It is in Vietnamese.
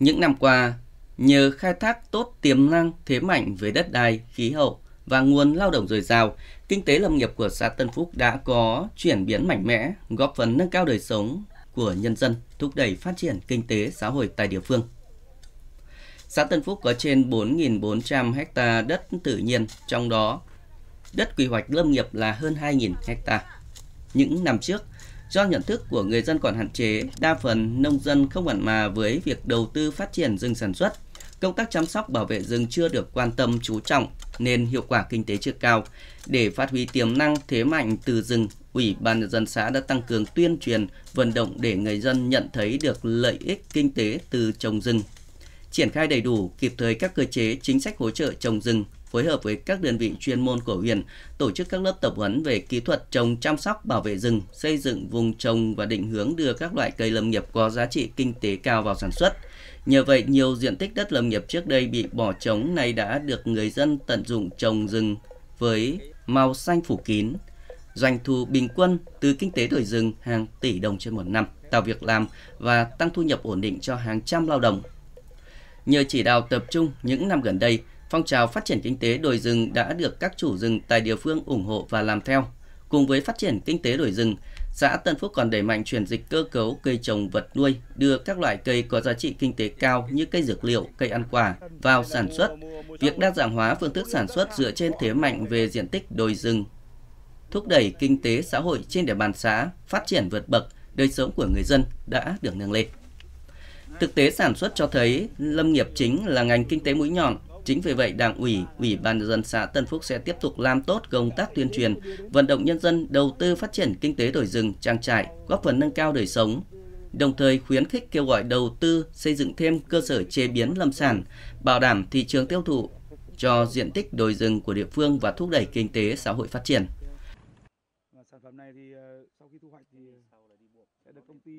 Những năm qua, nhờ khai thác tốt tiềm năng thế mạnh về đất đai, khí hậu và nguồn lao động dồi dào, kinh tế lâm nghiệp của xã Tân Phúc đã có chuyển biến mạnh mẽ, góp phần nâng cao đời sống của nhân dân, thúc đẩy phát triển kinh tế xã hội tại địa phương. Xã Tân Phúc có trên 4.400 ha đất tự nhiên, trong đó đất quy hoạch lâm nghiệp là hơn 2.000 ha. Những năm trước, Do nhận thức của người dân còn hạn chế, đa phần nông dân không mặn mà với việc đầu tư phát triển rừng sản xuất. Công tác chăm sóc bảo vệ rừng chưa được quan tâm chú trọng nên hiệu quả kinh tế chưa cao. Để phát huy tiềm năng thế mạnh từ rừng, Ủy ban nhân dân xã đã tăng cường tuyên truyền, vận động để người dân nhận thấy được lợi ích kinh tế từ trồng rừng. Triển khai đầy đủ, kịp thời các cơ chế, chính sách hỗ trợ trồng rừng, phối hợp với các đơn vị chuyên môn của huyện tổ chức các lớp tập huấn về kỹ thuật trồng chăm sóc bảo vệ rừng, xây dựng vùng trồng và định hướng đưa các loại cây lâm nghiệp có giá trị kinh tế cao vào sản xuất. Nhờ vậy, nhiều diện tích đất lâm nghiệp trước đây bị bỏ trống này đã được người dân tận dụng trồng rừng với màu xanh phủ kín. Doanh thu bình quân từ kinh tế đổi rừng hàng tỷ đồng trên một năm, tạo việc làm và tăng thu nhập ổn định cho hàng trăm lao động. Nhờ chỉ đạo tập trung những năm gần đây, Phong trào phát triển kinh tế đồi rừng đã được các chủ rừng tại địa phương ủng hộ và làm theo. Cùng với phát triển kinh tế đồi rừng, xã Tân Phúc còn đẩy mạnh chuyển dịch cơ cấu cây trồng vật nuôi, đưa các loại cây có giá trị kinh tế cao như cây dược liệu, cây ăn quả vào sản xuất. Việc đa dạng hóa phương thức sản xuất dựa trên thế mạnh về diện tích đồi rừng, thúc đẩy kinh tế xã hội trên địa bàn xã phát triển vượt bậc, đời sống của người dân đã được nâng lên. Thực tế sản xuất cho thấy lâm nghiệp chính là ngành kinh tế mũi nhọn Chính vì vậy, Đảng ủy, Ủy ban dân xã Tân Phúc sẽ tiếp tục làm tốt công tác tuyên truyền, vận động nhân dân đầu tư phát triển kinh tế đổi rừng, trang trại, góp phần nâng cao đời sống, đồng thời khuyến khích kêu gọi đầu tư xây dựng thêm cơ sở chế biến lâm sản, bảo đảm thị trường tiêu thụ cho diện tích đồi rừng của địa phương và thúc đẩy kinh tế xã hội phát triển.